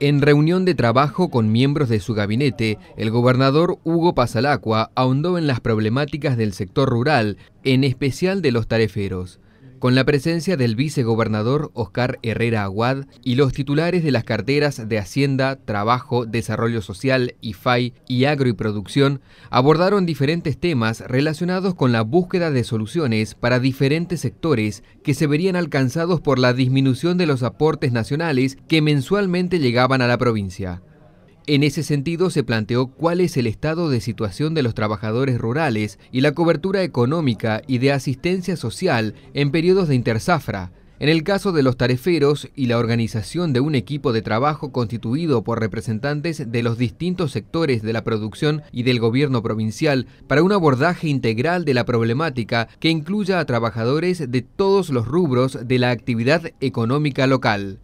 En reunión de trabajo con miembros de su gabinete, el gobernador Hugo Pasalacua ahondó en las problemáticas del sector rural, en especial de los tareferos con la presencia del vicegobernador Oscar Herrera Aguad y los titulares de las carteras de Hacienda, Trabajo, Desarrollo Social, IFAI y Agro y Producción, abordaron diferentes temas relacionados con la búsqueda de soluciones para diferentes sectores que se verían alcanzados por la disminución de los aportes nacionales que mensualmente llegaban a la provincia. En ese sentido, se planteó cuál es el estado de situación de los trabajadores rurales y la cobertura económica y de asistencia social en periodos de interzafra. En el caso de los tareferos y la organización de un equipo de trabajo constituido por representantes de los distintos sectores de la producción y del gobierno provincial para un abordaje integral de la problemática que incluya a trabajadores de todos los rubros de la actividad económica local.